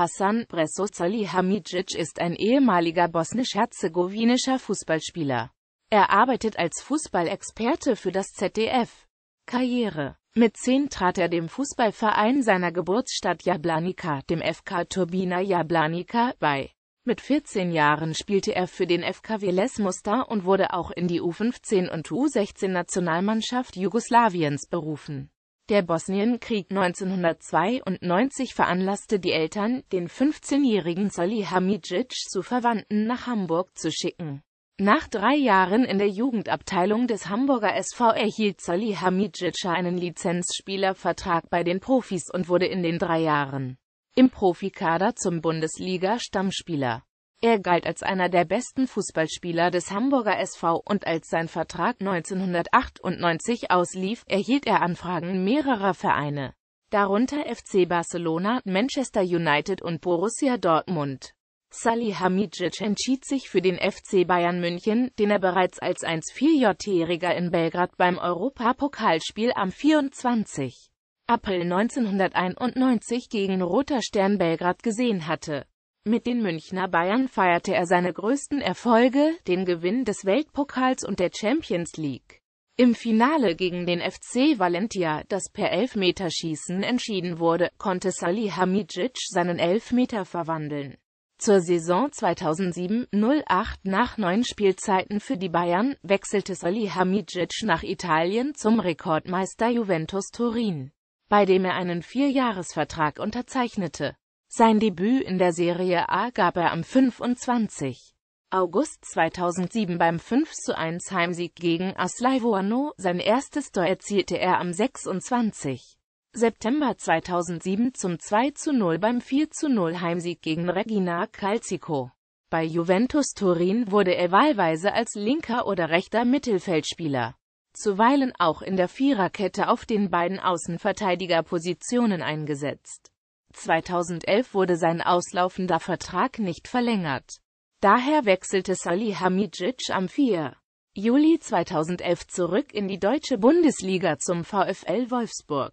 Hasan Brezocelli Hamidžić ist ein ehemaliger bosnisch-herzegowinischer Fußballspieler. Er arbeitet als Fußballexperte für das ZDF. Karriere Mit zehn trat er dem Fußballverein seiner Geburtsstadt Jablanica, dem FK Turbina Jablanica, bei. Mit 14 Jahren spielte er für den FKW Lesmuster und wurde auch in die U15 und U16 Nationalmannschaft Jugoslawiens berufen. Der Bosnienkrieg 1992 veranlasste die Eltern, den 15-jährigen Zoli Hamidjic zu Verwandten nach Hamburg zu schicken. Nach drei Jahren in der Jugendabteilung des Hamburger SV erhielt Zoli Hamidjic einen Lizenzspielervertrag bei den Profis und wurde in den drei Jahren im Profikader zum Bundesliga-Stammspieler. Er galt als einer der besten Fußballspieler des Hamburger SV und als sein Vertrag 1998 auslief, erhielt er Anfragen mehrerer Vereine, darunter FC Barcelona, Manchester United und Borussia Dortmund. Salihamidzic entschied sich für den FC Bayern München, den er bereits als 1-4-Jähriger in Belgrad beim Europapokalspiel am 24. April 1991 gegen Roter Stern Belgrad gesehen hatte. Mit den Münchner Bayern feierte er seine größten Erfolge, den Gewinn des Weltpokals und der Champions League. Im Finale gegen den FC Valentia, das per Elfmeterschießen entschieden wurde, konnte Salihamidzic seinen Elfmeter verwandeln. Zur Saison 2007-08 nach neun Spielzeiten für die Bayern, wechselte Salihamidzic nach Italien zum Rekordmeister Juventus Turin, bei dem er einen Vierjahresvertrag unterzeichnete. Sein Debüt in der Serie A gab er am 25. August 2007 beim 5 zu 1 Heimsieg gegen AS Livorno, sein erstes Tor erzielte er am 26. September 2007 zum 2 zu 0 beim 4 zu 0 Heimsieg gegen Regina Calcico. Bei Juventus Turin wurde er wahlweise als linker oder rechter Mittelfeldspieler, zuweilen auch in der Viererkette auf den beiden Außenverteidigerpositionen eingesetzt. 2011 wurde sein auslaufender Vertrag nicht verlängert. Daher wechselte Salih Hamidjic am 4. Juli 2011 zurück in die deutsche Bundesliga zum VfL Wolfsburg.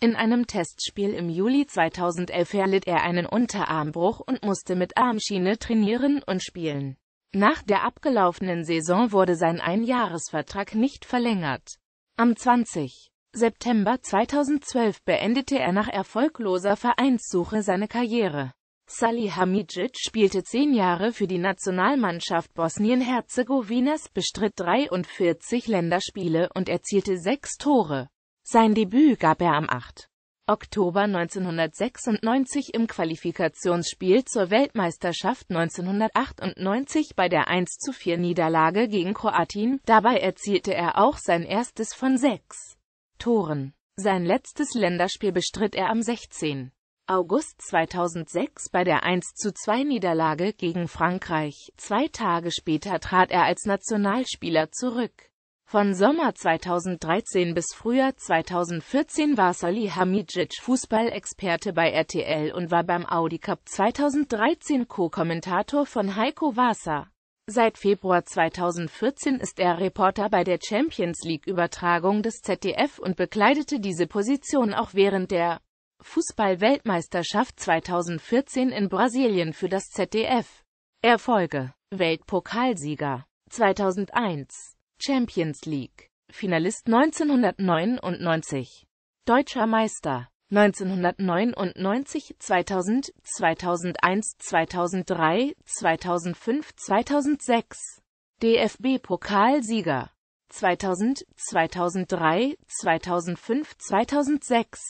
In einem Testspiel im Juli 2011 erlitt er einen Unterarmbruch und musste mit Armschiene trainieren und spielen. Nach der abgelaufenen Saison wurde sein Einjahresvertrag nicht verlängert. Am 20. September 2012 beendete er nach erfolgloser Vereinssuche seine Karriere. Sali Hamidjic spielte zehn Jahre für die Nationalmannschaft Bosnien-Herzegowinas, bestritt 43 Länderspiele und erzielte sechs Tore. Sein Debüt gab er am 8. Oktober 1996 im Qualifikationsspiel zur Weltmeisterschaft 1998 bei der 1 zu 4 Niederlage gegen Kroatien, dabei erzielte er auch sein erstes von sechs. Toren. Sein letztes Länderspiel bestritt er am 16. August 2006 bei der 1-2-Niederlage gegen Frankreich. Zwei Tage später trat er als Nationalspieler zurück. Von Sommer 2013 bis Frühjahr 2014 war Salih Hamidzic Fußballexperte bei RTL und war beim Audi Cup 2013 Co-Kommentator von Heiko Wasser. Seit Februar 2014 ist er Reporter bei der Champions League-Übertragung des ZDF und bekleidete diese Position auch während der Fußball-Weltmeisterschaft 2014 in Brasilien für das ZDF. Erfolge Weltpokalsieger 2001 Champions League Finalist 1999 Deutscher Meister 1999, 2000, 2001, 2003, 2005, 2006. DFB-Pokalsieger 2000, 2003, 2005, 2006.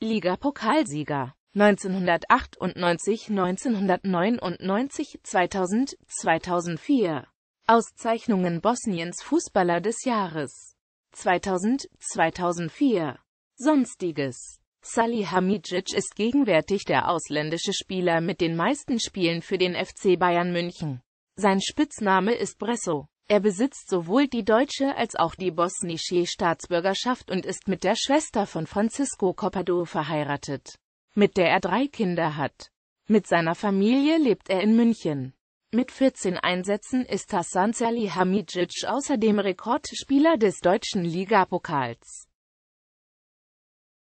Liga-Pokalsieger 1998, 1999, 2000, 2004. Auszeichnungen Bosniens Fußballer des Jahres 2000, 2004. Sonstiges Salihamidzic ist gegenwärtig der ausländische Spieler mit den meisten Spielen für den FC Bayern München. Sein Spitzname ist Bresso. Er besitzt sowohl die deutsche als auch die bosnische Staatsbürgerschaft und ist mit der Schwester von Francisco Copado verheiratet, mit der er drei Kinder hat. Mit seiner Familie lebt er in München. Mit 14 Einsätzen ist Hassan Salihamidzic außerdem Rekordspieler des deutschen Ligapokals.